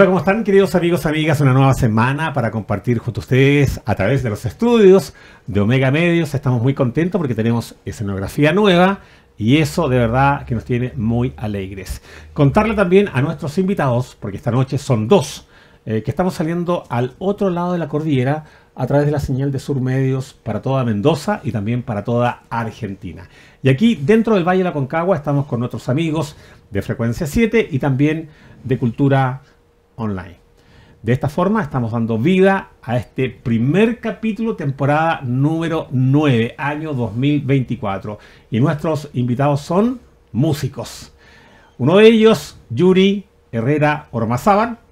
Hola, ¿cómo están queridos amigos, amigas? Una nueva semana para compartir junto a ustedes a través de los estudios de Omega Medios. Estamos muy contentos porque tenemos escenografía nueva y eso de verdad que nos tiene muy alegres. Contarle también a nuestros invitados, porque esta noche son dos, eh, que estamos saliendo al otro lado de la cordillera a través de la señal de Sur Medios para toda Mendoza y también para toda Argentina. Y aquí dentro del Valle de la Concagua estamos con nuestros amigos de Frecuencia 7 y también de Cultura online. De esta forma estamos dando vida a este primer capítulo, temporada número 9, año 2024. Y nuestros invitados son músicos. Uno de ellos, Yuri Herrera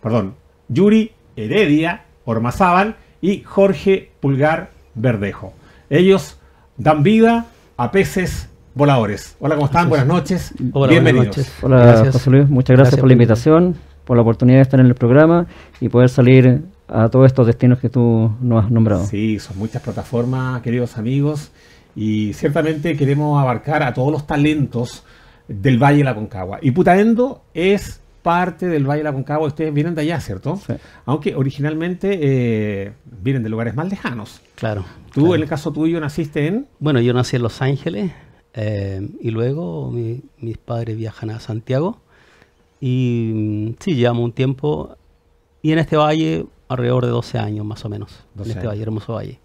perdón, Yuri Heredia Ormazábal y Jorge Pulgar Verdejo. Ellos dan vida a peces voladores. Hola, ¿cómo están? Buenas noches. Bienvenidos. Hola, José Luis. Muchas gracias por la invitación por la oportunidad de estar en el programa y poder salir a todos estos destinos que tú nos has nombrado. Sí, son muchas plataformas, queridos amigos, y ciertamente queremos abarcar a todos los talentos del Valle de la Concagua. Y Putaendo es parte del Valle de la Concagua, ustedes vienen de allá, ¿cierto? Aunque originalmente eh, vienen de lugares más lejanos. Claro. Tú, en el caso tuyo, naciste en... Bueno, yo nací en Los Ángeles eh, y luego mis padres viajan a Santiago y mm, sí, llevamos un tiempo. Y en este valle, alrededor de 12 años más o menos. En este valle, hermoso valle.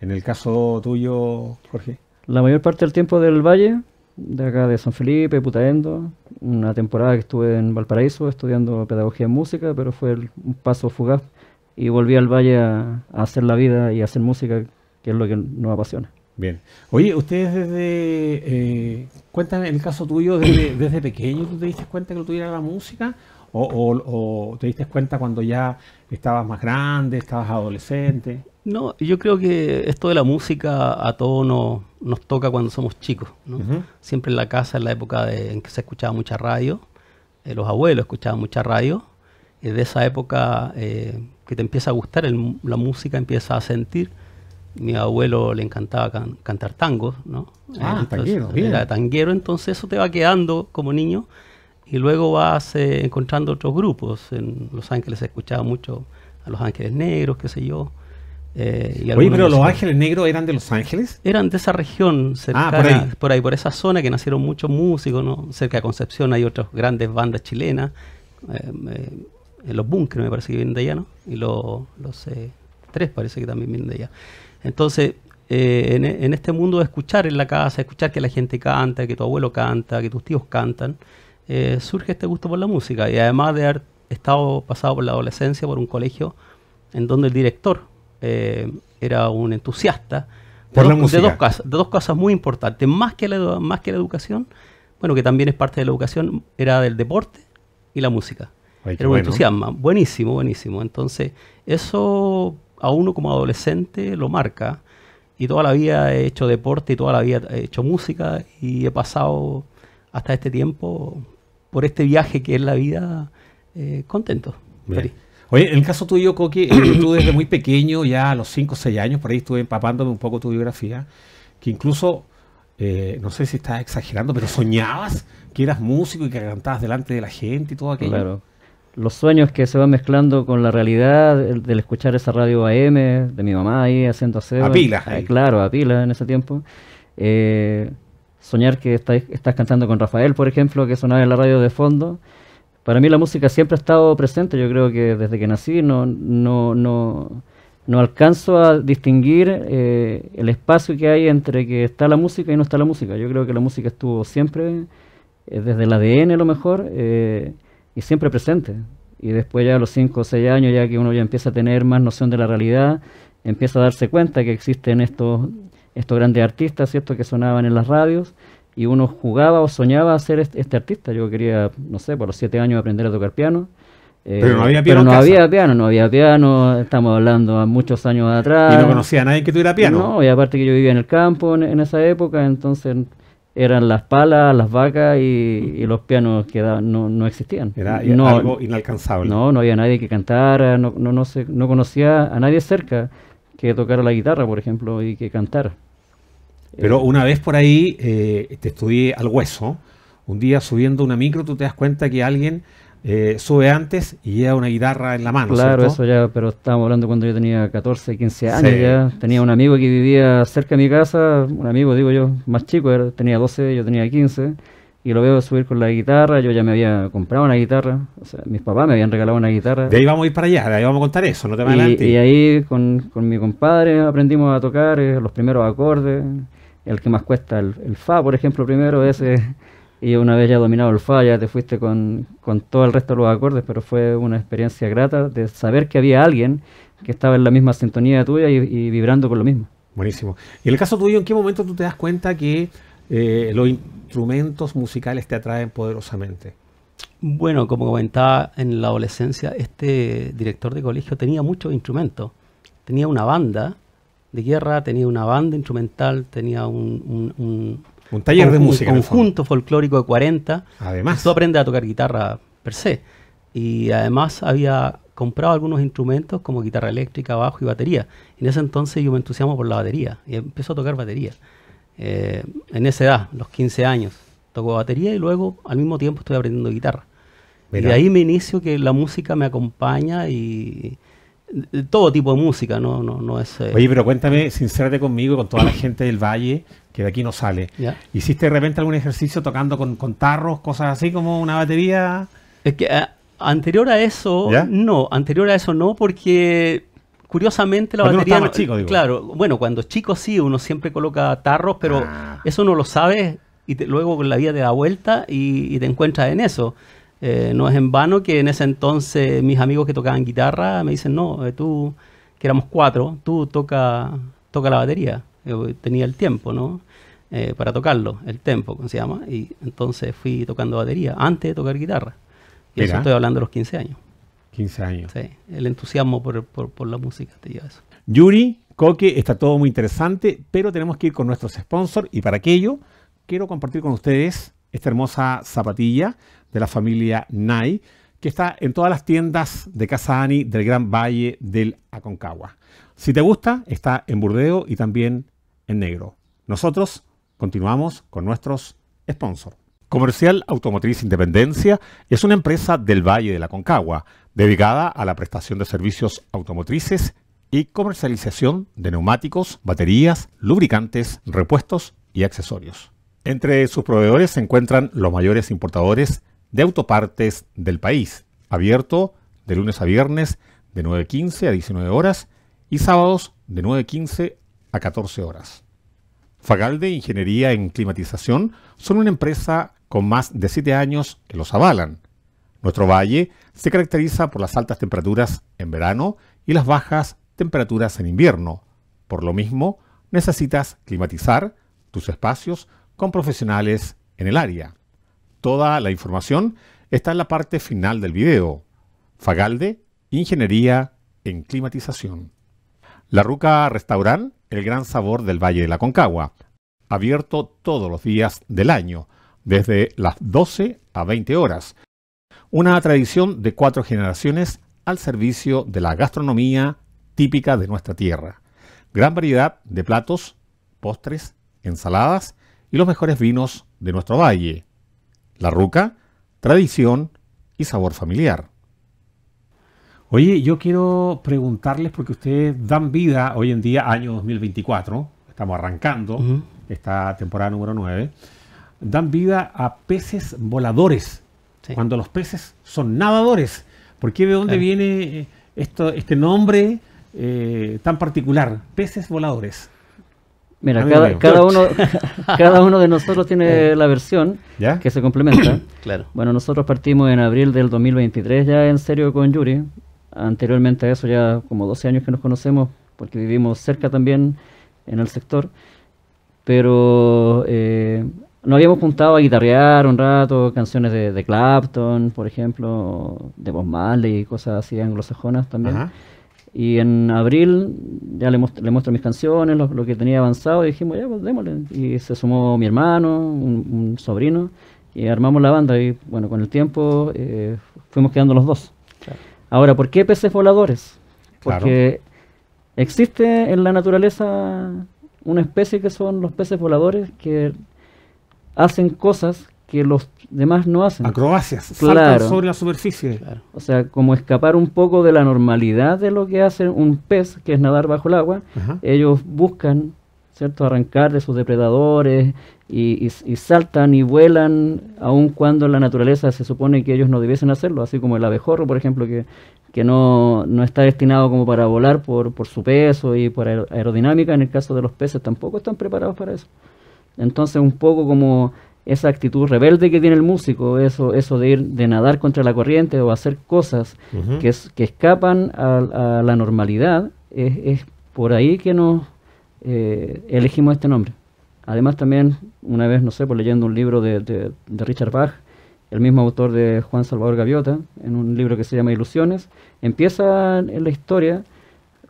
En el caso tuyo, Jorge. La mayor parte del tiempo del valle, de acá de San Felipe, Putaendo. Una temporada que estuve en Valparaíso estudiando pedagogía en música, pero fue un paso fugaz. Y volví al valle a, hacer la vida y hacer música, que es lo que nos apasiona. Bien. Oye, ustedes desde. Eh, cuentan el caso tuyo, desde, pequeño, ¿tú te diste cuenta que lo tuviera la música? O, te diste cuenta cuando ya estabas más grande, estabas adolescente? No, yo creo que esto de la música a todos nos, toca cuando somos chicos. Siempre en la casa, en la época en que se escuchaba mucha radio, eh, los abuelos escuchaban mucha radio. de esa época eh, que te empieza a gustar la música, empieza a sentir mi abuelo le encantaba cantar tangos, ¿no? Ah, tanguero, Era tanguero, entonces eso te va quedando como niño y luego vas eh, encontrando otros grupos. En Los Ángeles se escuchaba mucho a Los Ángeles Negros, qué sé yo. Eh, Oye, pero los, Ángeles Negros eran de Los Ángeles? Eran de esa región, cercana, ah, por, ahí. por esa zona que nacieron muchos músicos, ¿no? Cerca de Concepción hay otras grandes bandas chilenas. Eh, eh los Bunkers me parece que vienen de allá, ¿no? Y los, los eh, Tres parece que también vienen de allá. Entonces, eh, e, en, este mundo de escuchar en la casa, escuchar que la gente canta, que tu abuelo canta, que tus tíos cantan, eh, surge este gusto por la música. Y además de haber estado pasado por la adolescencia, por un colegio en donde el director eh, era un entusiasta por la música. de dos cosas muy importantes, más que, la, más que la educación, bueno, que también es parte de la educación, era del deporte y la música. era un buenísimo, buenísimo. Entonces, eso a uno como adolescente lo marca. Y toda la vida he hecho deporte y toda la vida he hecho música y he pasado hasta este tiempo por este viaje que es la vida eh, contento. Oye, en el caso tuyo, Coqui, eh, tú desde muy pequeño, ya a los 5 o 6 años, por ahí estuve empapándome un poco tu biografía, que incluso, eh, no sé si estás exagerando, pero soñabas que eras músico y que cantabas delante de la gente y todo aquello los sueños que se van mezclando con la realidad del escuchar esa radio AM de mi mamá ahí haciendo acero. Eh, a pilas. claro, a pila en ese tiempo. Eh, soñar que estás cantando con Rafael, por ejemplo, que sonaba en la radio de fondo. Para mí la música siempre ha estado presente, yo creo que desde que nací no, no, no, alcanzo a distinguir eh, el espacio que hay entre que está la música y no está la música. Yo creo que la música estuvo siempre, desde el ADN a lo mejor, y siempre presente. Y después ya a los 5 o 6 años, ya que uno ya empieza a tener más noción de la realidad, empieza a darse cuenta que existen estos, estos grandes artistas, ¿cierto?, que sonaban en las radios, y uno jugaba o soñaba a ser este, artista. Yo quería, no sé, por los 7 años aprender a tocar piano. Eh, pero no había piano. no había piano, no había piano, estamos hablando a muchos años atrás. Y no conocía a nadie que tuviera piano. No, y aparte que yo vivía en el campo en esa época, entonces eran las palas, las vacas y, los pianos que no, existían. Era algo inalcanzable. No, no había nadie que cantara, no, no, no, conocía a nadie cerca que tocara la guitarra, por ejemplo, y que cantara. Pero eh, una vez por ahí eh, te estudié al hueso, un día subiendo una micro tú te das cuenta que alguien eh, sube antes y lleva una guitarra en la mano. Claro, eso ya, pero estábamos hablando cuando yo tenía 14, 15 años ya. Tenía un amigo que vivía cerca de mi casa, un amigo, digo yo, más chico, era, tenía 12, yo tenía 15, y lo veo subir con la guitarra, yo ya me había comprado una guitarra, o sea, mis papás me habían regalado una guitarra. De ahí vamos a ir para allá, de ahí vamos a contar eso, no te y, y ahí con, mi compadre aprendimos a tocar eh, los primeros acordes, el que más cuesta, el, el fa, por ejemplo, primero, ese y una vez ya dominado el fa, ya te fuiste con, todo el resto de los acordes, pero fue una experiencia grata de saber que había alguien que estaba en la misma sintonía tuya y, vibrando con lo mismo. Buenísimo. Y el caso tuyo, ¿en qué momento tú te das cuenta que eh, los instrumentos musicales te atraen poderosamente? Bueno, como comentaba en la adolescencia, este director de colegio tenía muchos instrumentos. Tenía una banda de guerra, tenía una banda instrumental, tenía un, un taller de música. Un conjunto folclórico de 40. Además. Tú aprendes a tocar guitarra per se. Y además había comprado algunos instrumentos como guitarra eléctrica, bajo y batería. En ese entonces yo me entusiasmo por la batería y empezó a tocar batería. Eh, en esa edad, los 15 años, tocó batería y luego al mismo tiempo estoy aprendiendo guitarra. Y de ahí me inicio que la música me acompaña y, todo tipo de música, no, no, no es... Eh, Oye, pero cuéntame, sincérate conmigo, con toda la gente del Valle, que de aquí no sale. ¿Hiciste de repente algún ejercicio tocando con, tarros, cosas así como una batería? Es que ah, anterior a eso, no, anterior a eso no, porque curiosamente la batería... no. chico, Claro, bueno, cuando chico sí, uno siempre coloca tarros, pero ah. eso no lo sabes y luego con la vida te da vuelta y te encuentras en eso. Eh, no es en vano que en ese entonces mis amigos que tocaban guitarra me dicen, no, eh, tú, que éramos cuatro, tú toca, toca la batería. Yo tenía el tiempo, ¿no? Eh, para tocarlo, el tempo, como se llama? Y entonces fui tocando batería antes de tocar guitarra. Y eso estoy hablando de los 15 años. 15 años. Sí, el entusiasmo por, la música te lleva eso. Yuri, Coque, está todo muy interesante, pero tenemos que ir con nuestros sponsors y para aquello quiero compartir con ustedes esta hermosa zapatilla de la familia Nike que está en todas las tiendas de Casa Ani del Gran Valle del Aconcagua. Si te gusta, está en burdeo y también en negro. Nosotros continuamos con nuestros sponsors. Comercial Automotriz Independencia es una empresa del Valle de la Concagua, dedicada a la prestación de servicios automotrices y comercialización de neumáticos, baterías, lubricantes, repuestos y accesorios. Entre sus proveedores se encuentran los mayores importadores de autopartes del país, abierto de lunes a viernes de 9.15 a 19 horas y sábados de 9.15 a 14 horas. Fagalde e Ingeniería en Climatización son una empresa con más de 7 años que los avalan. Nuestro valle se caracteriza por las altas temperaturas en verano y las bajas temperaturas en invierno. Por lo mismo, necesitas climatizar tus espacios con profesionales en el área. Toda la información está en la parte final del video. Fagalde, Ingeniería en Climatización. La Ruca Restaurant, el gran sabor del Valle de la Concagua. Abierto todos los días del año, desde las 12 a 20 horas. Una tradición de cuatro generaciones al servicio de la gastronomía típica de nuestra tierra. Gran variedad de platos, postres, ensaladas y los mejores vinos de nuestro valle. La ruca, tradición y sabor familiar. Oye, yo quiero preguntarles, porque ustedes dan vida hoy en día, año 2024, estamos arrancando esta temporada número 9, dan vida a peces voladores, cuando los peces son nadadores. ¿Por qué de dónde viene eh, esto, este nombre eh, tan particular? Peces voladores. Mira, cada, uno, cada uno de nosotros tiene eh, la versión que se complementa. claro. Bueno, nosotros partimos en abril del 2023 ya en serio con Yuri. Anteriormente a eso ya como 12 años que nos conocemos porque vivimos cerca también en el sector. Pero eh, nos habíamos juntado a guitarrear un rato, canciones de, Clapton, por ejemplo, de Bob Marley y cosas así anglosajonas también. Y en abril ya le, muestro, mis canciones, lo, que tenía avanzado, y dijimos, ya, pues démosle. Y se sumó mi hermano, un, sobrino, y armamos la banda. Y bueno, con el tiempo eh, fuimos quedando los dos. Ahora, ¿por qué peces voladores? Porque existe en la naturaleza una especie que son los peces voladores que hacen cosas que los demás no hacen. Acrobacias, claro. saltan sobre la superficie. O sea, como escapar un poco de la normalidad de lo que hace un pez, que es nadar bajo el agua, ellos buscan, ¿cierto?, arrancar de sus depredadores y, saltan y vuelan, aun cuando en la naturaleza se supone que ellos no debiesen hacerlo, así como el abejorro, por ejemplo, que, que no, está destinado como para volar por, por su peso y por aerodinámica, en el caso de los peces tampoco están preparados para eso. Entonces, un poco como esa actitud rebelde que tiene el músico, eso, eso de ir de nadar contra la corriente o hacer cosas que, que escapan a, la normalidad, es, por ahí que nos eh, elegimos este nombre. Además también, una vez, no sé, por pues leyendo un libro de, de, Richard Bach, el mismo autor de Juan Salvador Gaviota, en un libro que se llama Ilusiones, empieza la historia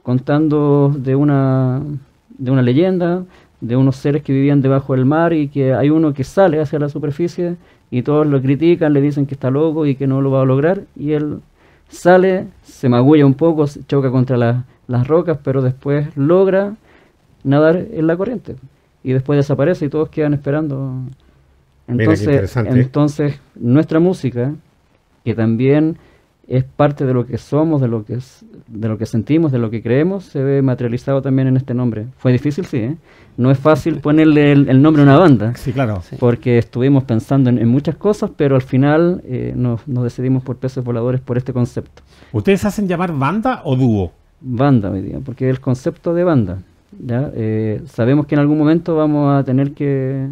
contando de una, de una leyenda de unos seres que vivían debajo del mar y que hay uno que sale hacia la superficie y todos lo critican, le dicen que está loco y que no lo va a lograr y él sale, se magulla un poco, choca contra las rocas, pero después logra nadar en la corriente y después desaparece y todos quedan esperando. Entonces, entonces nuestra música, que también es parte de lo que somos, de lo que, es, de lo que sentimos, de lo que creemos, se ve materializado también en este nombre. Fue difícil, sí, ¿eh? No es fácil ponerle el, nombre a una banda. Sí, claro. Porque estuvimos pensando en, muchas cosas, pero al final eh, nos, decidimos por Pesos voladores por este concepto. ¿Ustedes hacen llamar banda o dúo? Banda, me digan, porque el concepto de banda. ¿ya? Eh, sabemos que en algún momento vamos a tener que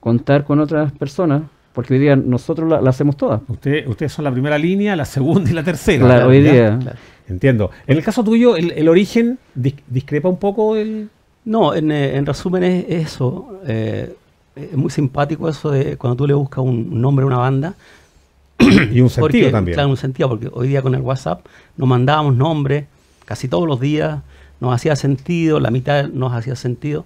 contar con otras personas porque hoy día nosotros la, hacemos todas. ustedes son la primera línea, la segunda y la tercera. Claro, hoy día. Entiendo. En el caso tuyo, ¿el, origen discrepa un poco El No, en, eh, resumen es eso. Eh, es muy simpático eso de cuando tú le buscas un nombre a una banda. y un sentido también. Claro, un sentido, porque hoy día con el WhatsApp nos mandábamos nombres casi todos los días, nos hacía sentido, la mitad nos hacía sentido,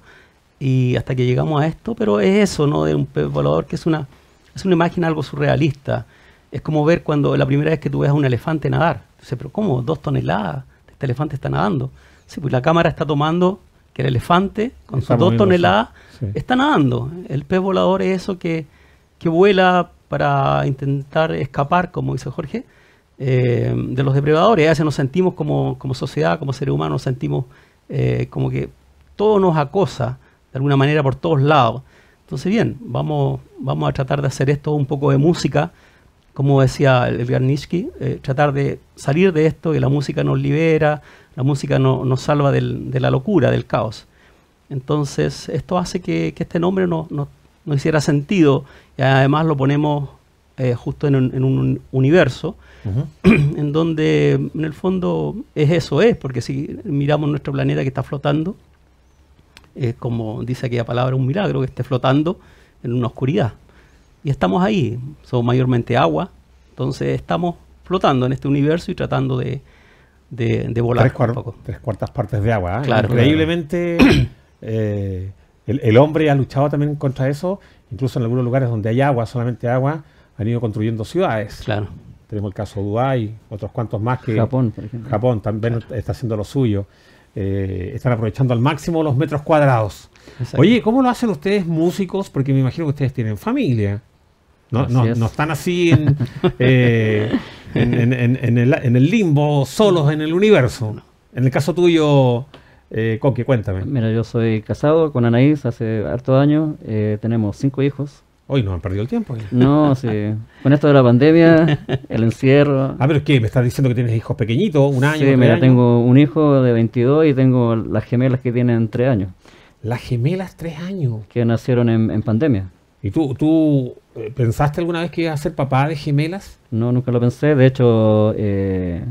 y hasta que llegamos a esto, pero es eso, ¿no? De un valor que es una es una imagen algo surrealista. Es como ver cuando la primera vez que tú ves a un elefante nadar. Dice, pero ¿cómo? Dos toneladas. Este elefante está nadando. Sí, pues la cámara está tomando que el elefante, con sus dos toneladas, está nadando. El pez volador es eso que, vuela para intentar escapar, como dice Jorge, eh, de los depredadores. A veces nos sentimos como, como sociedad, como ser humano, sentimos eh, como que todo nos acosa de alguna manera por todos lados. Entonces, bien, vamos, vamos a tratar de hacer esto un poco de música, como decía el Garnitsky, eh, tratar de salir de esto, que la música nos libera, la música nos salva de la locura, del caos. Entonces, esto hace que, este nombre no, hiciera sentido y además lo ponemos eh, justo en un, universo en donde en el fondo es eso, es, porque si miramos nuestro planeta que está flotando, como dice aquella palabra, un milagro que esté flotando en una oscuridad. Y estamos ahí, somos mayormente agua, entonces estamos flotando en este universo y tratando de, volar. Tres, cuartas partes de agua. ¿ah? Increíblemente eh, el, hombre ha luchado también contra eso, incluso en algunos lugares donde hay agua, solamente agua, han ido construyendo ciudades. Tenemos el caso de Dubái, otros cuantos más que Japón, por ejemplo. Japón también está haciendo lo suyo. Eh, están aprovechando al máximo los metros cuadrados. Oye, ¿cómo lo hacen ustedes músicos? Porque me imagino que ustedes tienen familia. No, están así en, eh, en, el, limbo, solos en el universo. En el caso tuyo, eh, Coque, cuéntame. Mira, yo soy casado con Anaís hace harto años. Eh, tenemos cinco hijos. Hoy no han perdido el tiempo. No, sí. Con esto de la pandemia, el encierro. Ah, pero que ¿Me estás diciendo que tienes hijos pequeñitos? ¿Un año? Sí, mira, tengo un hijo de 22 y tengo las gemelas que tienen 3 años. ¿Las gemelas 3 años? Que nacieron en, pandemia. ¿Y tú, tú eh, pensaste alguna vez que ibas a ser papá de gemelas? No, nunca lo pensé. De hecho, eh,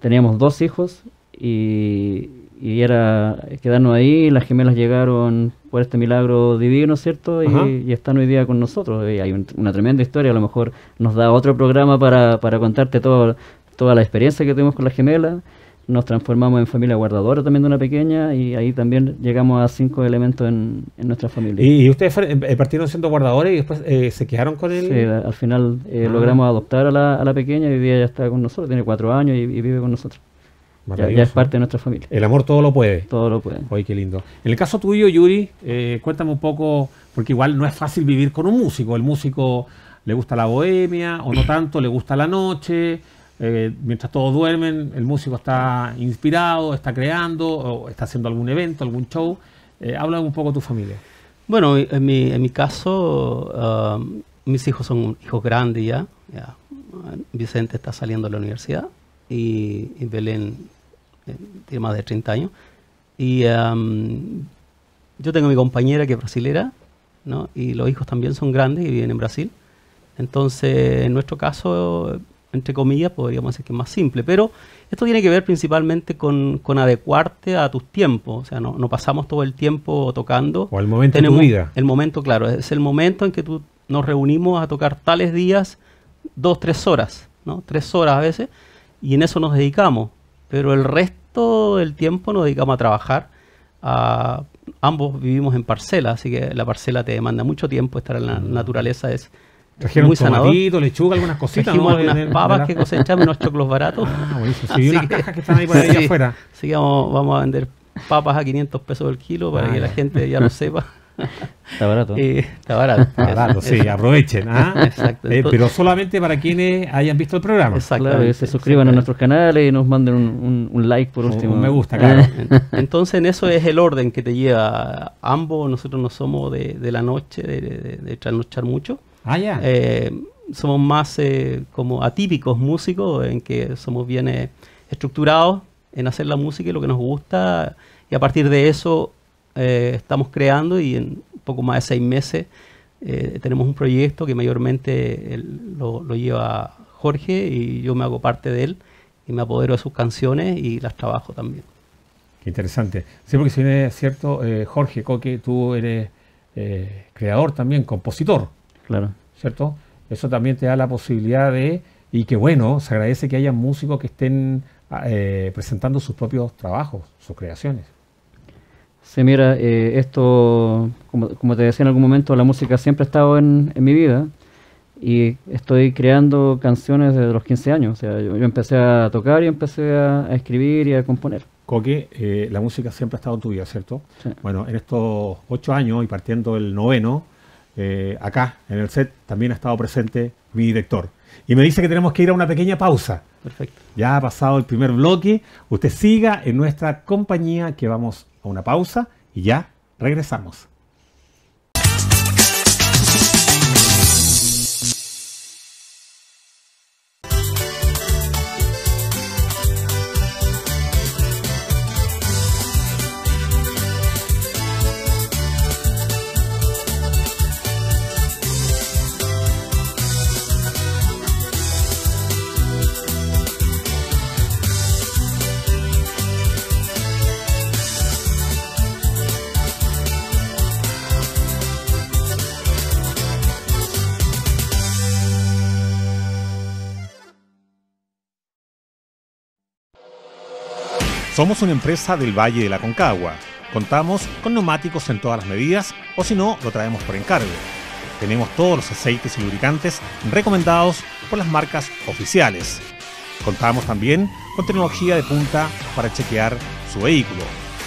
teníamos dos hijos y y era quedarnos ahí, las gemelas llegaron por este milagro divino, ¿cierto? Y, están hoy día con nosotros. hay una tremenda historia, a lo mejor nos da otro programa para, para contarte toda la experiencia que tuvimos con las gemelas. Nos transformamos en familia guardadora también de una pequeña y ahí también llegamos a cinco elementos en, en nuestra familia. ¿Y, ustedes eh, partieron siendo guardadores y después eh, se quedaron con él? Sí, al final eh, ah. logramos adoptar a la, a la pequeña y hoy día ya está con nosotros, tiene cuatro años y vive con nosotros. Ya, es parte de nuestra familia. El amor todo lo puede. Todo lo puede. Oye, qué lindo. En el caso tuyo, Yuri, eh, cuéntame un poco, porque igual no es fácil vivir con un músico. El músico le gusta la bohemia o no tanto, le gusta la noche. Eh, mientras todos duermen, el músico está inspirado, está creando, o está haciendo algún evento, algún show. habla eh, un poco de tu familia. Bueno, en mi, caso, ah, mis hijos son hijos grandes ya, Vicente está saliendo de la universidad y Belén tiene más de 30 años. Y yo tengo mi compañera que es brasilera, ¿no? y los hijos también son grandes y viven en Brasil. Entonces, en nuestro caso, entre comillas, podríamos decir que es más simple. Pero esto tiene que ver principalmente con, con adecuarte a tus tiempos. O sea, no, no, pasamos todo el tiempo tocando. O al momento Tenemos de tu vida. El momento, claro. Es el momento en que tú nos reunimos a tocar tales días, dos, tres horas, ¿no? Tres horas a veces. Y en eso nos dedicamos pero el resto del tiempo nos dedicamos a trabajar. A, ah, ambos vivimos en parcela, así que la parcela te demanda mucho tiempo, estar en la mm. naturaleza es... muy tomatito, lechuga, algunas cositas. Trajimos papas que cosechamos, unos choclos baratos. Ah, Sí, unas cajas que están ahí por ahí afuera. Así que vamos, a vender papas a 500 pesos el kilo para que la ah, gente ya lo sepa. Eh, está barato. está barato. sí, aprovechen. ¿ah? Exacto. Eh, pero solamente para quienes hayan visto el programa. Exacto. se suscriban a nuestros canales y nos manden un, like por último. me gusta, eh. claro. Entonces, en eso es el orden que te lleva. Ambos, nosotros no somos de, la noche, de, de, trasnochar mucho. Ah, ya. somos más como atípicos músicos, en que somos bien estructurados en hacer la música y lo que nos gusta. Y a partir de eso eh, estamos creando y en poco más de seis meses eh, tenemos un proyecto que mayormente lo, lleva Jorge y yo me hago parte de él y me apodero de sus canciones y las trabajo también. Qué interesante. Sí, porque si cierto, eh, Jorge Coque, tú eres creador también, compositor. Claro. ¿Cierto? Eso también te da la posibilidad de, y que bueno, se agradece que haya músicos que estén ah, presentando sus propios trabajos, sus creaciones. Sí, mira, eh, esto, como, te decía en algún momento, la música siempre ha estado en, mi vida y estoy creando canciones desde los 15 años. O sea, yo, empecé a tocar y empecé a, escribir y a componer. Coque, eh, la música siempre ha estado en tu vida, ¿cierto? Bueno, en estos ocho años y partiendo del noveno, eh, acá en el set también ha estado presente mi director. Y me dice que tenemos que ir a una pequeña pausa. Perfecto. Ya ha pasado el primer bloque. Usted siga en nuestra compañía que vamos una pausa y ya regresamos. Somos una empresa del Valle de la Concagua. Contamos con neumáticos en todas las medidas o si no, lo traemos por encargo. Tenemos todos los aceites y lubricantes recomendados por las marcas oficiales. Contamos también con tecnología de punta para chequear su vehículo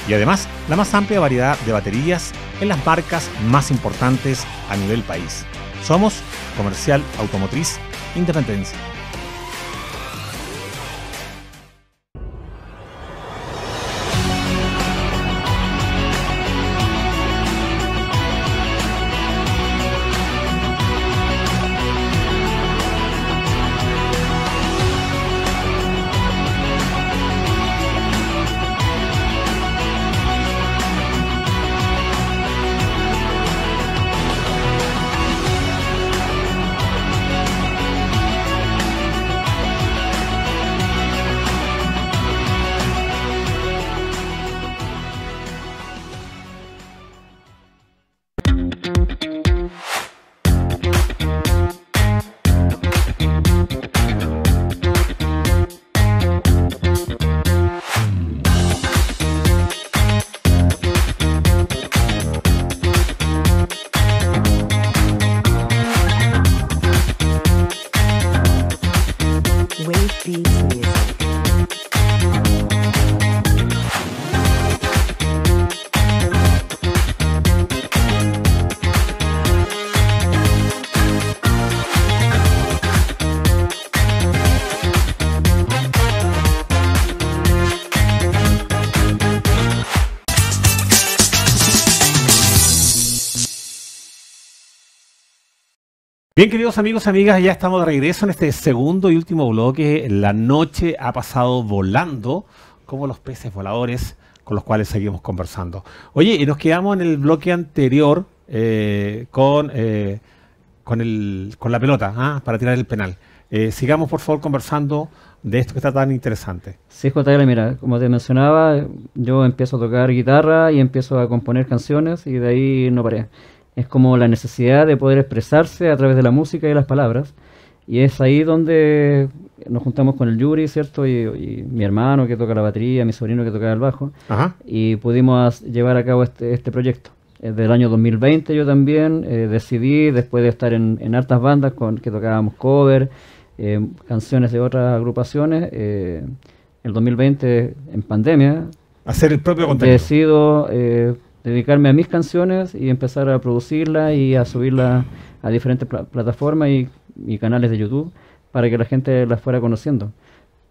y además la más amplia variedad de baterías en las marcas más importantes a nivel país. Somos Comercial Automotriz Independencia. Bien, queridos amigos, amigas, ya estamos de regreso en este segundo y último bloque. La noche ha pasado volando, como los peces voladores con los cuales seguimos conversando. Oye, y nos quedamos en el bloque anterior eh, con, eh, con, la pelota ¿ah? para tirar el penal. Eh, sigamos, por favor, conversando de esto que está tan interesante. Sí, mira, como te mencionaba, yo empiezo a tocar guitarra y empiezo a componer canciones y de ahí no paré es como la necesidad de poder expresarse a través de la música y las palabras. Y es ahí donde nos juntamos con el Yuri, ¿cierto? Y, mi hermano que toca la batería, mi sobrino que toca el bajo. Y pudimos llevar a cabo este, este proyecto. Desde el año 2020 yo también eh, decidí, después de estar en, hartas bandas con que tocábamos cover, eh, canciones de otras agrupaciones, eh, el 2020 en pandemia. Hacer el propio contenido. Decido eh, dedicarme a mis canciones y empezar a producirlas y a subirlas a diferentes plataformas y, canales de YouTube para que la gente las fuera conociendo.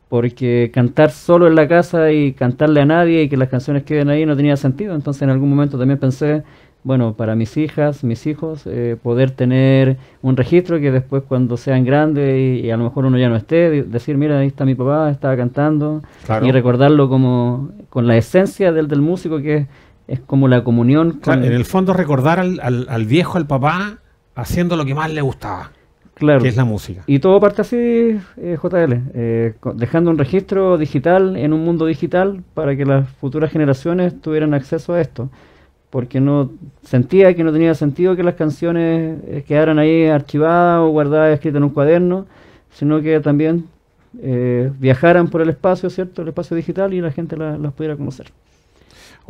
Porque cantar solo en la casa y cantarle a nadie y que las canciones queden ahí no tenía sentido. Entonces en algún momento también pensé, bueno, para mis hijas, mis hijos, eh, poder tener un registro que después cuando sean grandes y, a lo mejor uno ya no esté, decir, mira, ahí está mi papá, estaba cantando, y recordarlo como con la esencia del, del músico que es es como la comunión. en el fondo recordar al, viejo, al papá, haciendo lo que más le gustaba. Claro. Que es la música. Y todo parte así, eh, JL, eh, dejando un registro digital en un mundo digital para que las futuras generaciones tuvieran acceso a esto. Porque no sentía que no tenía sentido que las canciones eh, quedaran ahí archivadas o guardadas, escritas en un cuaderno, sino que también viajaran por el espacio, ¿cierto? El espacio digital y la gente las pudiera conocer.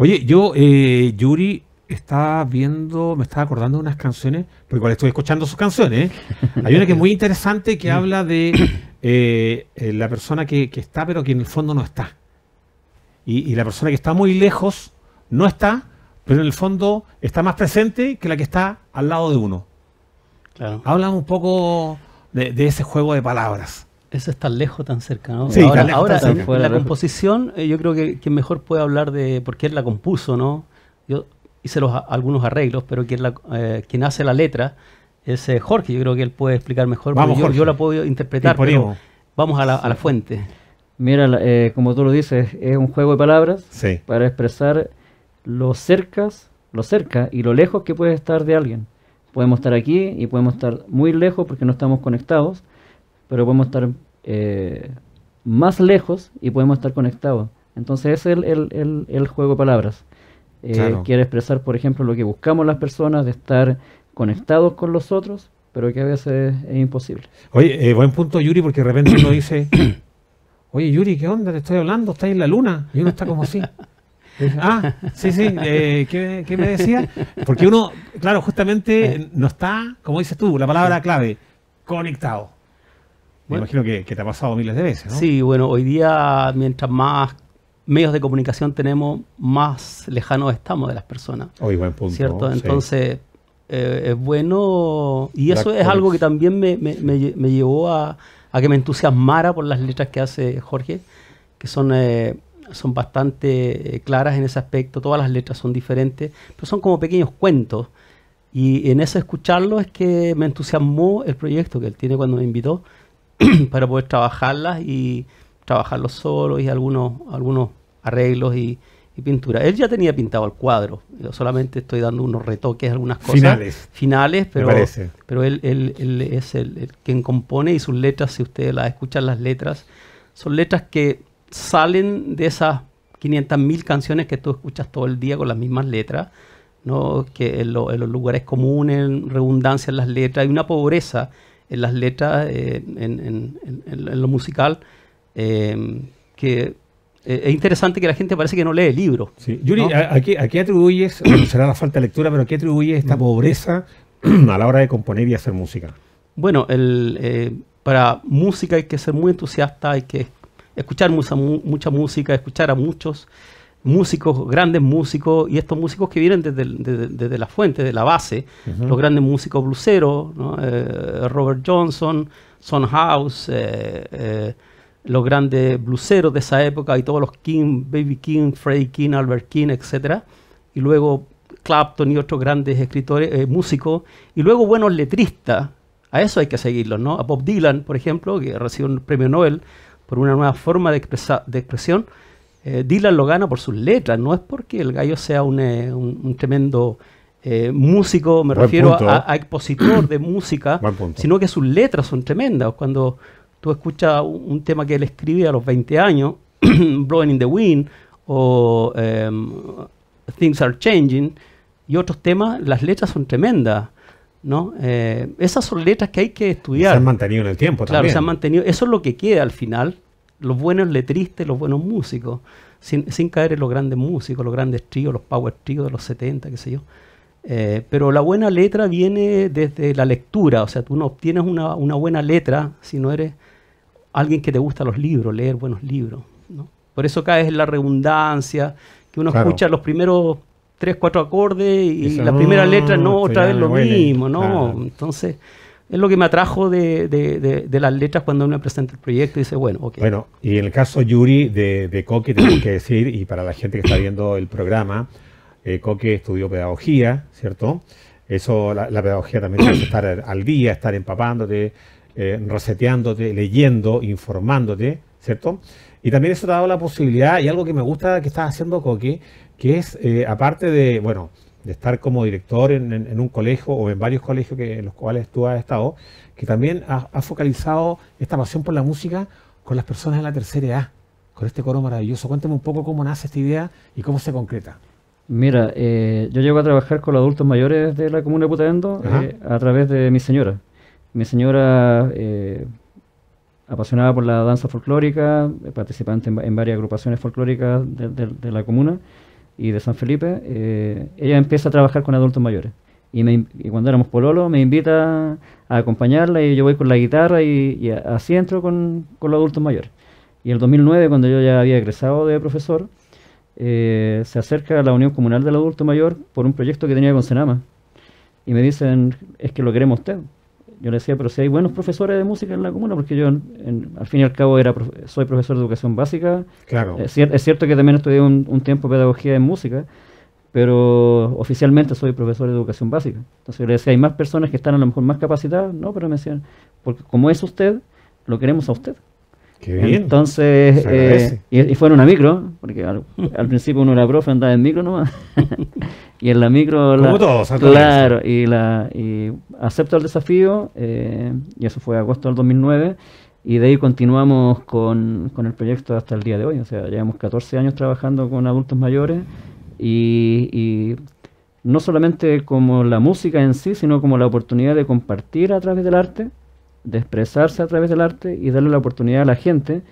Oye, yo, eh, Yuri, está viendo, me estaba acordando de unas canciones, porque igual estoy escuchando sus canciones. ¿eh? Hay una que es muy interesante que mm. habla de eh, la persona que, está, pero que en el fondo no está. Y, la persona que está muy lejos no está, pero en el fondo está más presente que la que está al lado de uno. Habla un poco de ese juego de palabras. Eso es tan lejos, tan cerca, ahora, la, composición, eh, yo creo que quien mejor puede hablar de por qué él la compuso, ¿no? Yo hice los, algunos arreglos, pero eh, quien, hace la letra es eh, Jorge. Yo creo que él puede explicar mejor. Vamos, yo, yo, la puedo interpretar, vamos a la, fuente. Mira, como tú lo dices, es un juego de palabras para expresar lo cercas, lo cerca y lo lejos que puede estar de alguien. Podemos estar aquí y podemos estar muy lejos porque no estamos conectados pero podemos estar eh, más lejos y podemos estar conectados. Entonces es el, juego de palabras. Eh, quiere expresar, por ejemplo, lo que buscamos las personas, de estar conectados con los otros, pero que a veces es imposible. Oye, eh, buen punto, Yuri, porque de repente uno dice, oye, Yuri, ¿qué onda? Te estoy hablando, estás en la luna, y uno está como así. Ah, sí, sí, ¿qué, ¿qué, me decía? Porque uno, claro, justamente no está, como dices tú, la palabra clave, conectado. Me imagino que, te ha pasado miles de veces, ¿no? Sí, bueno, hoy día, mientras más medios de comunicación tenemos, más lejanos estamos de las personas. Hoy, oh, buen punto. ¿Cierto? Entonces, eh, es bueno. Y eso es algo que también me, me, me, llevó a, a, que me entusiasmara por las letras que hace Jorge, que son. Eh, son bastante eh, claras en ese aspecto, todas las letras son diferentes, pero son como pequeños cuentos. Y en eso escucharlo es que me entusiasmó el proyecto que él tiene cuando me invitó. para poder trabajarlas y trabajarlos solo y algunos, algunos arreglos y, y pintura. Él ya tenía pintado el cuadro, yo solamente estoy dando unos retoques, algunas cosas. Finales. Finales, pero, pero él, él, es el, quien compone y sus letras, si ustedes las escuchan, las letras, son letras que salen de esas 500.000 canciones que tú escuchas todo el día con las mismas letras, ¿no? que en, en los lugares comunes, redundancia en las letras, hay una pobreza en las letras, eh, en, lo musical, eh, que eh, es interesante que la gente parece que no lee libros. libro. Yuri, ¿a, qué, atribuyes, será la falta de lectura, pero a qué atribuyes esta mm. pobreza a la hora de componer y hacer música? Bueno, el, para música hay que ser muy entusiasta, hay que escuchar mucha, mucha música, escuchar a muchos músicos, grandes músicos, y estos músicos que vienen desde, desde, la fuente, de la base, los grandes músicos bluseros, eh, Robert Johnson, Son House, eh, eh, los grandes bluseros de esa época y todos los King, Baby King, Freddie King, Albert King, etc. Y luego Clapton y otros grandes escritores, músicos, y luego buenos letristas, a eso hay que seguirlos, ¿no? A Bob Dylan, por ejemplo, que recibió un premio Nobel por una nueva forma de, de expresión, eh, Dylan lo gana por sus letras, no es porque el gallo sea un, eh, tremendo eh, músico, me refiero a, expositor de música, sino que sus letras son tremendas. Cuando tú escuchas un, tema que él escribe a los 20 años, Blowing in the Wind o em, Things Are Changing, y otros temas, las letras son tremendas. ¿no? esas son letras que hay que estudiar. Se han mantenido en el tiempo claro, se han mantenido. Eso es lo que queda al final los buenos letristas, los buenos músicos, sin, caer en los grandes músicos, los grandes tríos, los power tríos de los 70, qué sé yo. Eh, pero la buena letra viene desde la lectura, o sea, tú no obtienes una, una, buena letra si no eres alguien que te gusta los libros, leer buenos libros. ¿no? Por eso caes en la redundancia, que uno escucha los primeros tres, cuatro acordes y, la primera mm, letra no, otra vez lo mismo, ¿no? Entonces es lo que me atrajo de, las letras cuando uno presenta el proyecto y dice, bueno, ok. Bueno, y en el caso Yuri de, de Coque, tengo que decir, y para la gente que está viendo el programa, eh, Coque estudió pedagogía, ¿cierto? Eso, la, pedagogía también es estar al día, estar empapándote, eh, leyendo, informándote, ¿cierto? Y también eso te ha dado la posibilidad, y algo que me gusta que estás haciendo, Coque, que es, eh, aparte de, bueno, de estar como director en, un colegio o en varios colegios que, en los cuales tú has estado, que también ha, focalizado esta pasión por la música con las personas de la tercera edad, con este coro maravilloso. Cuéntame un poco cómo nace esta idea y cómo se concreta. Mira, eh, yo llego a trabajar con los adultos mayores de la comuna de Putaendo eh, a través de mi señora. Mi señora, eh, apasionada por la danza folclórica, participante en, varias agrupaciones folclóricas de la comuna, y de San Felipe, eh, ella empieza a trabajar con adultos mayores. Y, me, y, cuando éramos pololo me invita a acompañarla y yo voy con la guitarra y, así entro con, con, los adultos mayores. Y en el 2009, cuando yo ya había egresado de profesor, eh, se acerca a la Unión Comunal del Adulto Mayor por un proyecto que tenía con Senama. Y me dicen, es que lo queremos usted yo le decía, pero si hay buenos profesores de música en la comuna, porque yo al fin y al cabo era soy profesor de educación básica. Claro. Es, cierto que también estudié un, un, tiempo pedagogía en música, pero oficialmente soy profesor de educación básica. Entonces yo le decía, hay más personas que están a lo mejor más capacitadas, no, pero me decían, porque como es usted, lo queremos a usted. Entonces, eh, y, fue en una micro, porque al, principio uno era profe, andaba en micro nomás. y en la micro. Como la, todos, claro, y, la, acepto el desafío, eh, y eso fue agosto del 2009. Y de ahí continuamos con, con el proyecto hasta el día de hoy. O sea, llevamos 14 años trabajando con adultos mayores y no solamente como la música en sí, sino como la oportunidad de compartir a través del arte de expresarse a través del arte y darle la oportunidad a la gente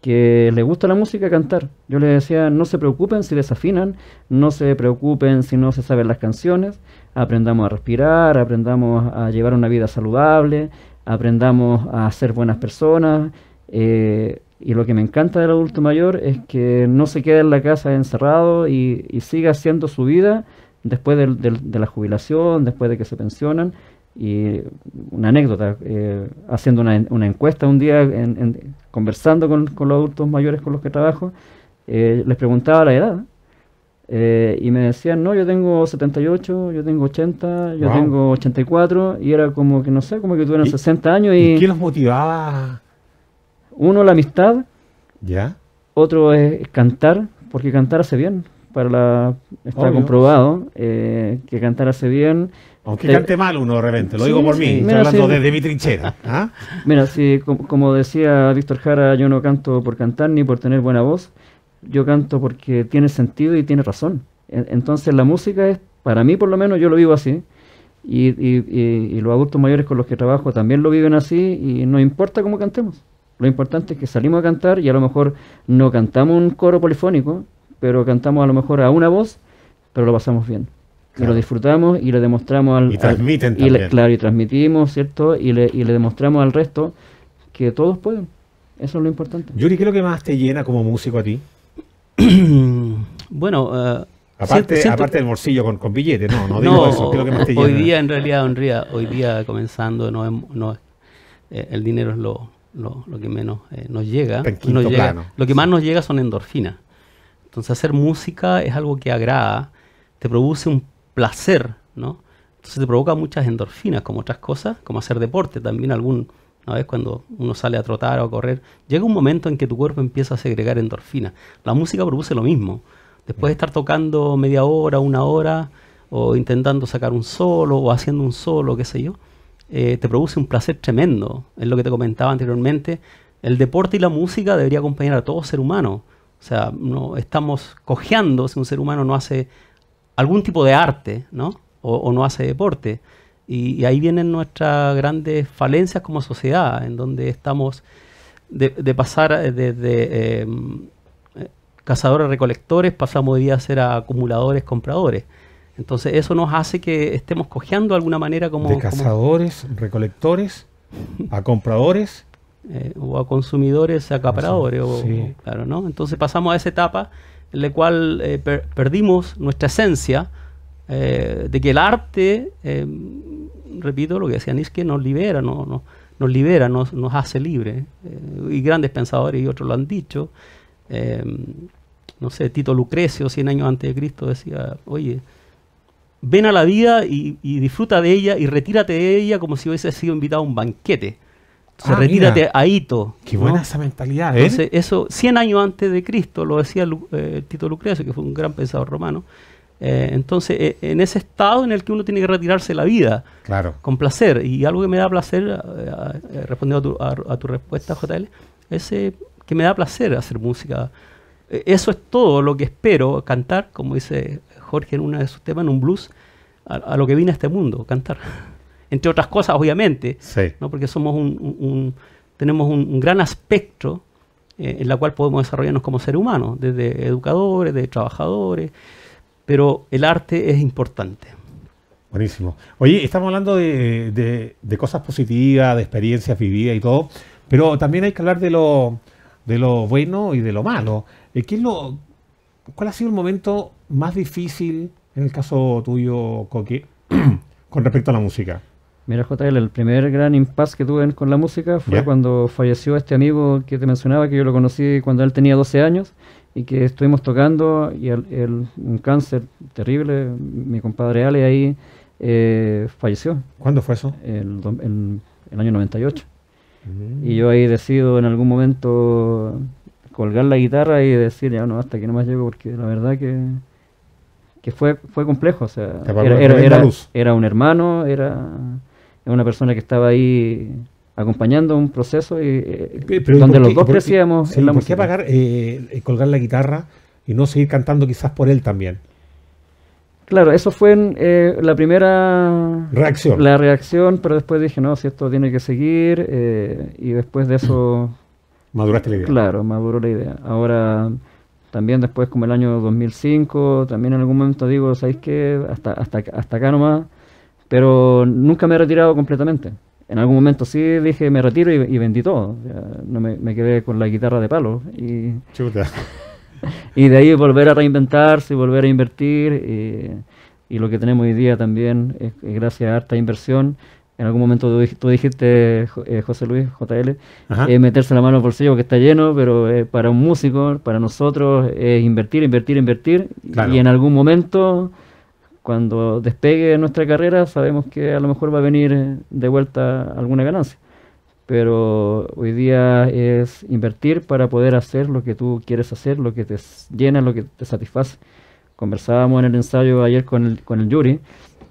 que le gusta la música cantar. Yo les decía, no se preocupen si desafinan, no se preocupen si no se saben las canciones, aprendamos a respirar, aprendamos a llevar una vida saludable, aprendamos a ser buenas personas. Eh, y lo que me encanta del adulto mayor es que no se quede en la casa encerrado y, siga haciendo su vida después de la jubilación, después de que se pensionan, y una anécdota, eh, haciendo una, encuesta un día, conversando con, los adultos mayores con los que trabajo, eh, les preguntaba la edad. Eh, y me decían, no, yo tengo 78, yo tengo 80, yo tengo 84, y era como que, no sé, como que tuvieron 60 años. Y, qué los motivaba? Uno, la amistad. ¿Ya? Otro es cantar, porque cantar hace bien para la, está comprobado eh, que cantar hace bien. Aunque cante mal uno de repente, lo digo por mí, hablando desde mi trinchera. ¿ah? Mira, si, como, decía Víctor Jara, yo no canto por cantar ni por tener buena voz, yo canto porque tiene sentido y tiene razón. Entonces la música es, para mí por lo menos, yo lo vivo así. y los adultos mayores con los que trabajo también lo viven así y no importa cómo cantemos. Lo importante es que salimos a cantar y a lo mejor no cantamos un coro polifónico, pero cantamos a lo mejor a una voz, pero lo pasamos bien. Y lo disfrutamos y le demostramos al. Y transmiten claro, y transmitimos, ¿cierto? Y le, y le demostramos al resto que todos pueden. Eso es lo importante. Yuri, ¿qué es lo que más te llena como músico a ti? bueno. Uh, aparte, siento, aparte del morcillo con, con no, no digo eso. Hoy día, en realidad, enría hoy día comenzando, no eh, el dinero es lo, lo, que menos eh, nos llega. Nos llega lo que más nos llega son endorfinas. Entonces hacer música es algo que agrada, te produce un placer, ¿no? Entonces te provoca muchas endorfinas, como otras cosas, como hacer deporte también algún... Una vez cuando uno sale a trotar o a correr, llega un momento en que tu cuerpo empieza a segregar endorfinas. La música produce lo mismo. Después de estar tocando media hora, una hora, o intentando sacar un solo, o haciendo un solo, qué sé yo, eh, te produce un placer tremendo. Es lo que te comentaba anteriormente. El deporte y la música debería acompañar a todo ser humano. O sea, no, estamos cojeando si un ser humano no hace algún tipo de arte, ¿no? O, no hace deporte. Y, ahí vienen nuestras grandes falencias como sociedad, en donde estamos de, pasar desde eh, de, em, eh, cazadores-recolectores, pasamos de día a ser acumuladores-compradores. Entonces eso nos hace que estemos cojeando de alguna manera como... De cazadores, recolectores, a compradores eh, o a consumidores acaparadores. claro, ¿no? Entonces pasamos a esa etapa en la cual eh, perdimos nuestra esencia eh, de que el arte, em, repito lo que decía Nisque nos libera, no, no, nos libera, nos, hace libres. y grandes pensadores y otros lo han dicho. Em, no sé, Tito Lucrecio, 100 años antes de Cristo, decía, oye, ven a la vida y, y disfruta de ella y retírate de ella como si hubiese sido invitado a un banquete. Se ah, retírate Qué buena esa mentalidad, ¿eh? eso, 100 años antes de Cristo, lo decía eh, Tito Lucrecio, que fue un gran pensador romano. Eh, entonces, eh, en ese estado en el que uno tiene que retirarse la vida, con placer, y algo que me da placer, respondiendo a tu, a, tu respuesta, JL, es que me da placer hacer música. Eso es todo lo que espero, cantar, como dice Jorge en uno de sus temas, en un blues, a, a lo que vine a este mundo, cantar. entre otras cosas, obviamente, ¿no? porque somos un, tenemos un, gran aspecto eh, en la cual podemos desarrollarnos como seres humanos, desde educadores, de trabajadores, pero el arte es importante. Buenísimo. Oye, estamos hablando de, cosas positivas, de experiencias vividas y todo, pero también hay que hablar de lo, de lo bueno y de lo malo. Eh, ¿Qué lo, ¿Cuál ha sido el momento más difícil en el caso tuyo, Coqui, con respecto a la música? Mira, JL, el primer gran impasse que tuve con la música fue cuando falleció este amigo que te mencionaba, que yo lo conocí cuando él tenía 12 años y que estuvimos tocando y un cáncer terrible, mi compadre Ale ahí eh, falleció. ¿Cuándo fue eso? En el, año 98. Mm. Y yo ahí decido en algún momento colgar la guitarra y decir, ya no, hasta que no más llego, porque la verdad que, que fue, fue complejo. O sea, era, era, era un hermano, era es una persona que estaba ahí acompañando un proceso y, eh, eh, donde los dos crecíamos ¿por qué apagar, eh, colgar la guitarra y no seguir cantando quizás por él también? Claro, eso fue la primera reacción. La reacción, pero después dije, no, si esto tiene que seguir, y después de eso... Maduraste la idea. Claro, maduró la idea. Ahora, también después como el año 2005, también en algún momento digo, ¿sabéis qué? Hasta, hasta, hasta acá nomás, pero nunca me he retirado completamente. En algún momento sí dije me retiro y, y vendí todo. no me, quedé con la guitarra de palo. Y, Chuta. y de ahí volver a reinventarse, volver a invertir. Y, lo que tenemos hoy día también es, gracias a harta inversión en algún momento tú, dijiste, eh, José Luis, JL, eh, meterse la mano al bolsillo que está lleno, pero para un músico, para nosotros, es invertir, invertir, invertir. Y en algún momento cuando despegue nuestra carrera sabemos que a lo mejor va a venir eh, de vuelta alguna ganancia. Pero hoy día es invertir para poder hacer lo que tú quieres hacer, lo que te llena, lo que te satisface. Conversábamos en el ensayo ayer con el, con el Yuri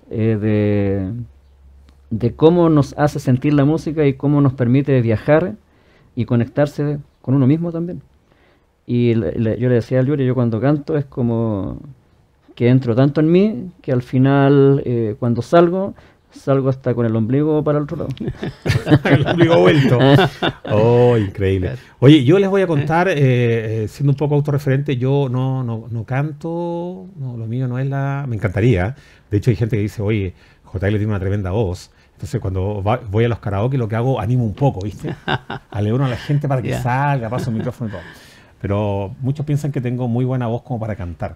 eh, de, de cómo nos hace sentir la música y cómo nos permite viajar y conectarse con uno mismo también. Y yo le decía al Yuri, yo cuando canto es como que entro tanto en mí que al final eh, cuando salgo salgo hasta con el ombligo para el otro lado. el ombligo vuelto. oh, increíble. Oye, yo les voy a contar, eh, eh, siendo un poco autorreferente, yo no, no, no canto, no, lo mío no es la... Me encantaría. De hecho, hay gente que dice, oye, JL tiene una tremenda voz. Entonces, cuando voy a los karaoke, lo que hago, animo un poco, ¿viste? uno a la gente para que salga, paso el micrófono y todo. Pero muchos piensan que tengo muy buena voz como para cantar.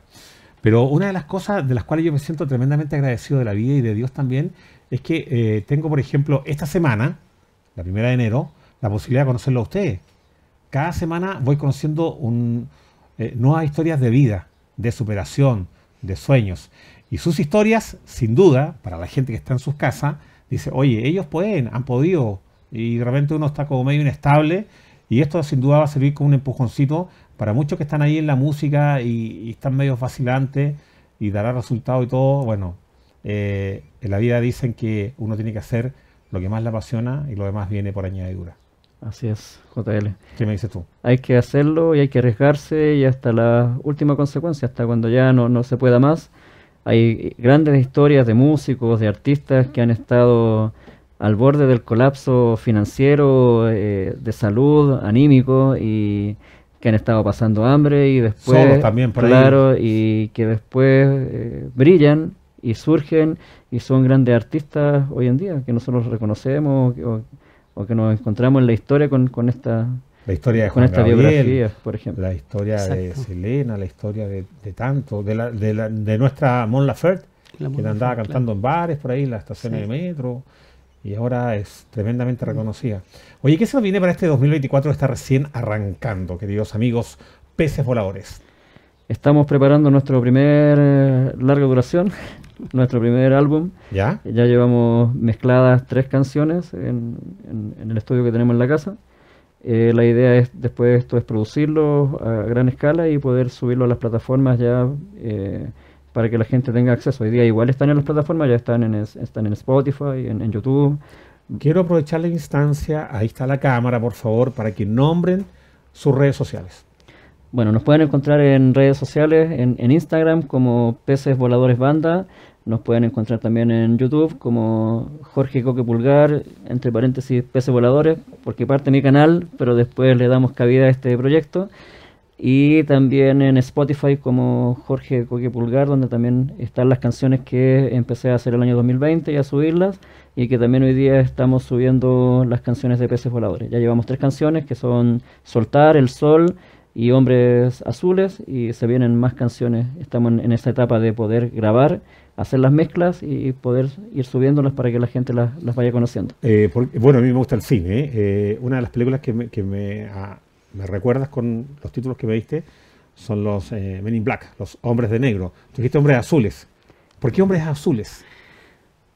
Pero una de las cosas de las cuales yo me siento tremendamente agradecido de la vida y de Dios también es que eh, tengo, por ejemplo, esta semana, la primera de enero, la posibilidad de conocerlo a ustedes. Cada semana voy conociendo un, eh, nuevas historias de vida, de superación, de sueños. Y sus historias, sin duda, para la gente que está en sus casas, dice, oye, ellos pueden, han podido, y de repente uno está como medio inestable, y esto sin duda va a servir como un empujoncito para muchos que están ahí en la música y, están medio vacilantes y dará resultado y todo, bueno, eh, en la vida dicen que uno tiene que hacer lo que más le apasiona y lo demás viene por añadidura. Así es, JL. ¿Qué me dices tú? Hay que hacerlo y hay que arriesgarse y hasta la última consecuencia, hasta cuando ya no, no se pueda más. Hay grandes historias de músicos, de artistas que han estado al borde del colapso financiero, eh, de salud, anímico, y que han estado pasando hambre y después... también, por Claro, y que después eh, brillan y surgen y son grandes artistas hoy en día, que nosotros reconocemos o, que nos encontramos en la historia con, esta... La historia de con Gabriel, biografía, por ejemplo. La historia de Selena, la historia de, tanto, de, la, de, nuestra Mon Laferte, la que andaba cantando en bares por ahí, en las estaciones de metro y ahora es tremendamente mm. reconocida. Oye, ¿qué se nos viene para este 2024 está recién arrancando, queridos amigos peces voladores? Estamos preparando nuestro primer eh, larga duración, nuestro primer álbum. ¿Ya? Ya llevamos mezcladas tres canciones en, el estudio que tenemos en la casa. Eh, la idea es después esto es producirlo a gran escala y poder subirlo a las plataformas ya eh, para que la gente tenga acceso. Hoy día igual están en las plataformas, ya están en, están en Spotify, en, en YouTube. Quiero aprovechar la instancia, ahí está la cámara, por favor, para que nombren sus redes sociales. Bueno, nos pueden encontrar en redes sociales, en, en Instagram como Peces Voladores Banda, nos pueden encontrar también en YouTube como Jorge Coque Pulgar, entre paréntesis Peces Voladores, porque parte mi canal, pero después le damos cabida a este proyecto y también en Spotify como Jorge Coque Pulgar, donde también están las canciones que empecé a hacer el año 2020 y a subirlas, y que también hoy día estamos subiendo las canciones de Peces Voladores. Ya llevamos tres canciones que son Soltar, El Sol y Hombres Azules, y se vienen más canciones. Estamos en, esa esta etapa de poder grabar, hacer las mezclas y poder ir subiéndolas para que la gente las, las vaya conociendo. Eh, bueno, a mí me gusta el cine. Eh. Eh, una de las películas que me, que me ha me recuerdas con los títulos que me diste, son los eh, Men in Black, los hombres de negro. Tú dijiste hombres azules. ¿Por qué hombres azules?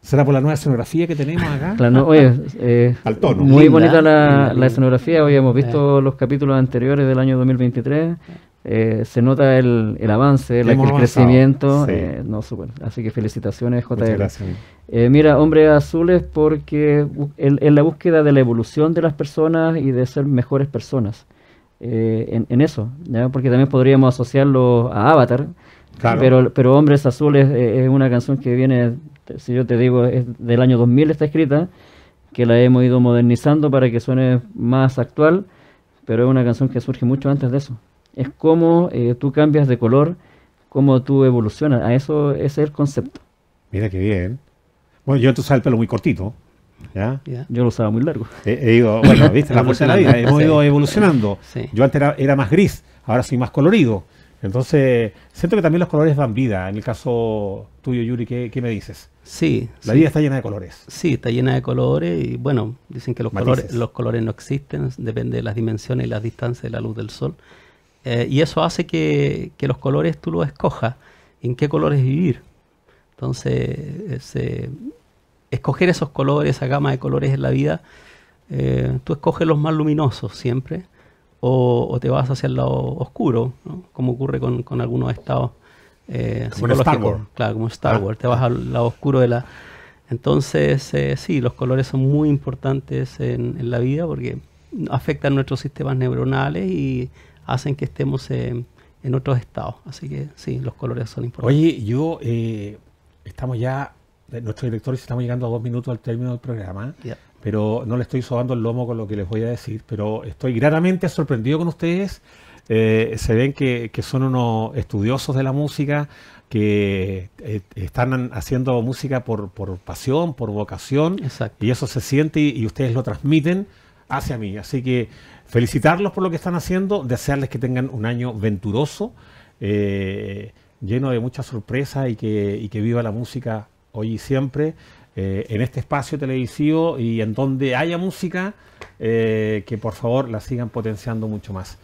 ¿Será por la nueva escenografía que tenemos acá? Eh, muy bonita la, escenografía. Hoy hemos visto los capítulos anteriores del año 2023. Eh, se nota el, avance, el, crecimiento. no, super. Así que felicitaciones, JL. mira, Hombres Azules, porque en, en, la búsqueda de la evolución de las personas y de ser mejores personas. Eh, en, eso, porque también podríamos asociarlo a Avatar, pero, pero Hombres Azules eh, es, una canción que viene, si yo te digo, es del año 2000 está escrita, que la hemos ido modernizando para que suene más actual, pero es una canción que surge mucho antes de eso. Es como eh, tú cambias de color, cómo tú evolucionas, a eso es el concepto. Mira qué bien. Bueno, yo entonces el pelo muy cortito. Yo lo usaba muy largo. Eh, eh, bueno, hemos ido evolucionando. Yo antes era, más gris, ahora soy más colorido. Entonces, siento que también los colores dan vida. En el caso tuyo, Yuri, ¿qué, me dices? Sí. La vida está llena de colores. Sí, está llena de colores y bueno, dicen que los, colores, los colores no existen, depende de las dimensiones y las distancias de la luz del sol. Eh, y eso hace que, los colores tú los escojas, en qué colores vivir. Entonces, ese escoger esos colores, esa gama de colores en la vida, eh, tú escoges los más luminosos siempre o, te vas hacia el lado oscuro, como ocurre con, algunos estados eh, como Star Wars. Claro, como Star ah. Wars, te vas al lado oscuro de la... Entonces, eh, sí, los colores son muy importantes en, en, la vida porque afectan nuestros sistemas neuronales y hacen que estemos en otros estados. Así que sí, los colores son importantes. Oye, yo estamos ya nuestros directores estamos llegando a dos minutos al término del programa, pero no le estoy sobando el lomo con lo que les voy a decir, pero estoy gratamente sorprendido con ustedes. Eh, se ven que, son unos estudiosos de la música, que eh, están haciendo música por, pasión, por vocación, y eso se siente y, ustedes lo transmiten hacia mí. Así que felicitarlos por lo que están haciendo, desearles que tengan un año venturoso. Eh, lleno de muchas sorpresas y que, y que viva la música hoy y siempre, eh, en este espacio televisivo y en donde haya música, eh, que por favor la sigan potenciando mucho más.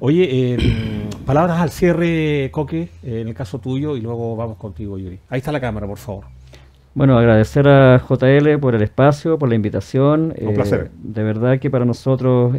Oye, eh, mm, palabras al cierre, Coque, en el caso tuyo, y luego vamos contigo, Yuri. Ahí está la cámara, por favor. Bueno, agradecer a JL por el espacio, por la invitación. Un placer. De verdad que para nosotros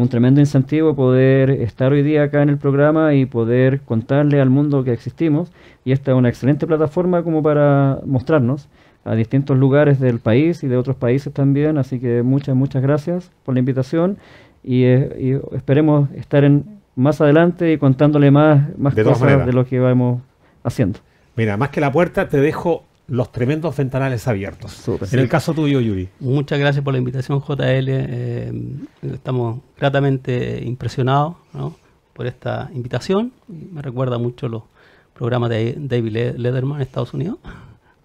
un tremendo incentivo poder estar hoy día acá en el programa y poder contarle al mundo que existimos. Y esta es una excelente plataforma como para mostrarnos a distintos lugares del país y de otros países también. Así que muchas, muchas gracias por la invitación y, eh, esperemos estar en, más adelante y contándole más, más cosas de lo que vamos haciendo. Mira, más que la puerta, te dejo los tremendos ventanales abiertos. en el caso tuyo, Yuri. Muchas gracias por la invitación, JL. Eh, estamos gratamente impresionados por esta invitación. Me recuerda mucho los programas de David lederman en Estados Unidos.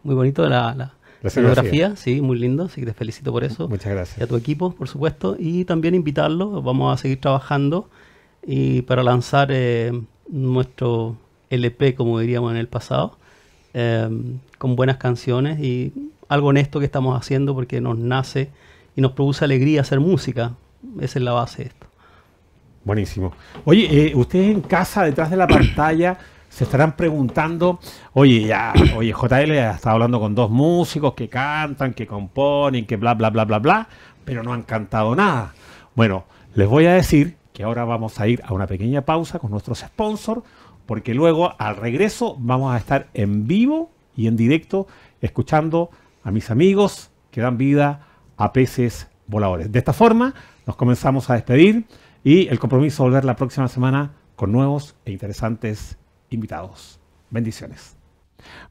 Muy bonito la, la, fotografía, sí, muy lindo, así que te felicito por eso. Muchas gracias. Y a tu equipo, por supuesto, y también invitarlos, vamos a seguir trabajando y para lanzar eh, nuestro LP, como diríamos en el pasado, Em, con buenas canciones y algo honesto que estamos haciendo porque nos nace y nos produce alegría hacer música. Esa es la base de esto. Buenísimo. Oye, eh, ustedes en casa, detrás de la pantalla, se estarán preguntando, oye, ya, oye, JL ha estado hablando con dos músicos que cantan, que componen, que bla, bla, bla, bla, bla, pero no han cantado nada. Bueno, les voy a decir que ahora vamos a ir a una pequeña pausa con nuestros sponsors porque luego al regreso vamos a estar en vivo y en directo escuchando a mis amigos que dan vida a peces voladores. De esta forma nos comenzamos a despedir y el compromiso de volver la próxima semana con nuevos e interesantes invitados. Bendiciones.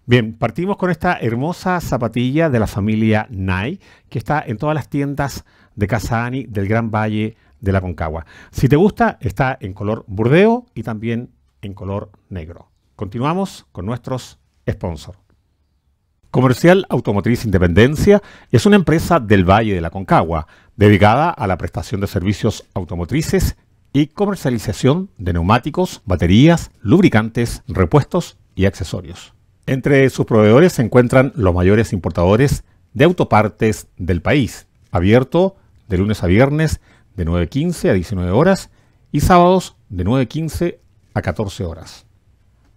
Bien, partimos con esta hermosa zapatilla de la familia Nike que está en todas las tiendas de Casa Ani del Gran Valle de la Concagua. Si te gusta, está en color burdeo y también color negro. Continuamos con nuestros sponsors. Comercial Automotriz Independencia es una empresa del Valle de la Concagua, dedicada a la prestación de servicios automotrices y comercialización de neumáticos, baterías, lubricantes, repuestos y accesorios. Entre sus proveedores se encuentran los mayores importadores de autopartes del país, abierto de lunes a viernes de 9.15 a 19 horas y sábados de 9.15 a 14 horas.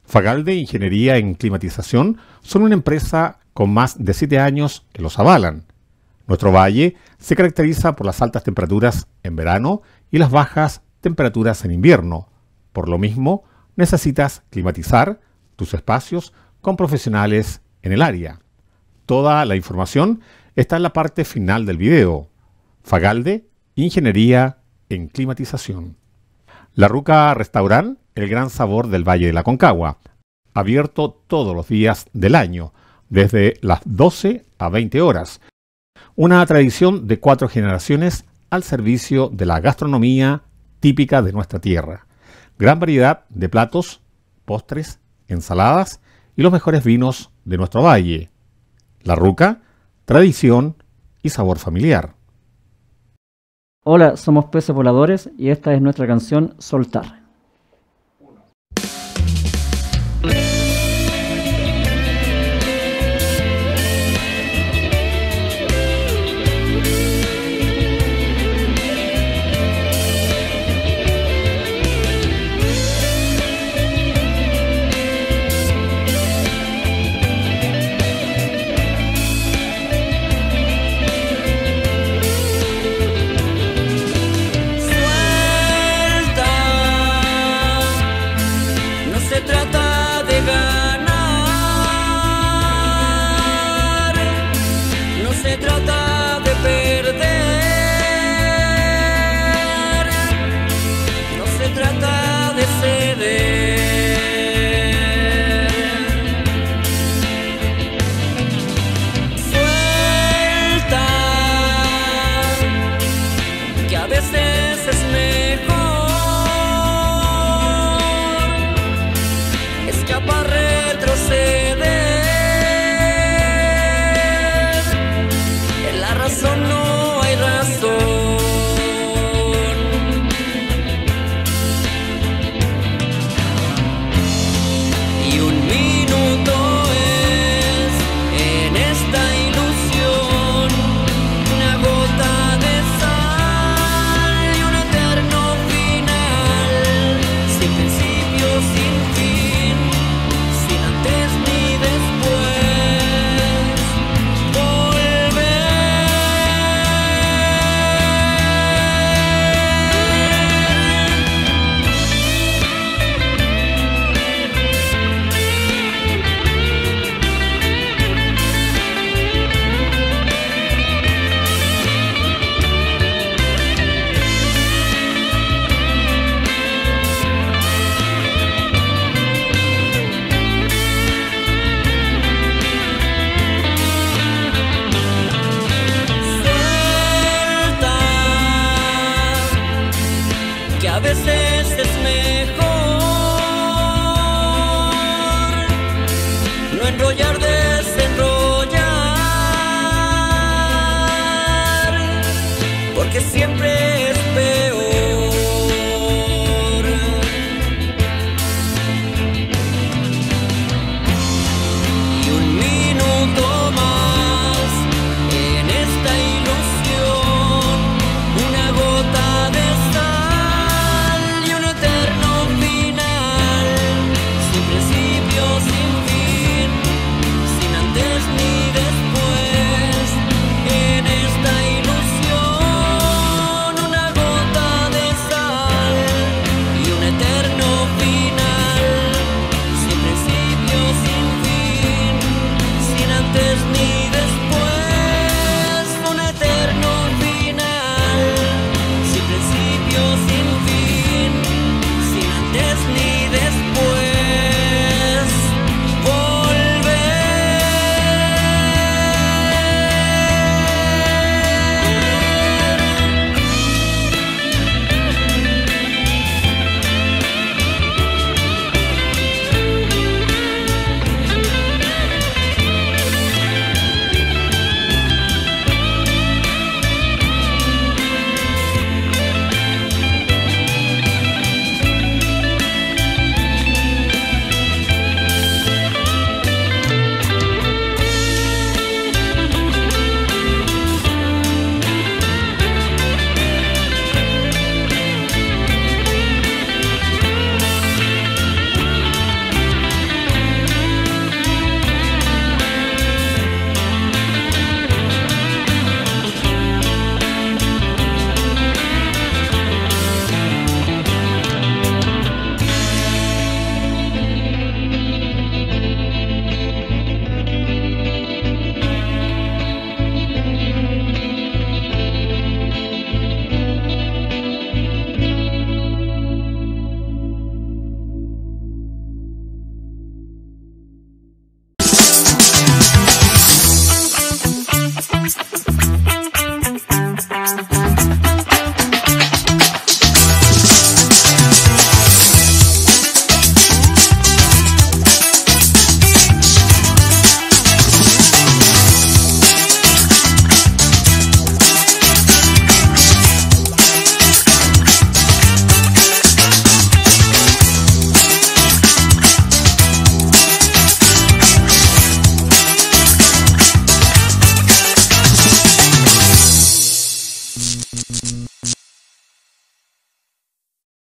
Fagalde Ingeniería en Climatización son una empresa con más de 7 años que los avalan. Nuestro valle se caracteriza por las altas temperaturas en verano y las bajas temperaturas en invierno. Por lo mismo, necesitas climatizar tus espacios con profesionales en el área. Toda la información está en la parte final del video. Fagalde, Ingeniería en Climatización. La Ruca Restaurant el gran sabor del Valle de la Concagua, abierto todos los días del año, desde las 12 a 20 horas. Una tradición de cuatro generaciones al servicio de la gastronomía típica de nuestra tierra. Gran variedad de platos, postres, ensaladas y los mejores vinos de nuestro valle. La ruca, tradición y sabor familiar. Hola, somos peces voladores y esta es nuestra canción Soltar.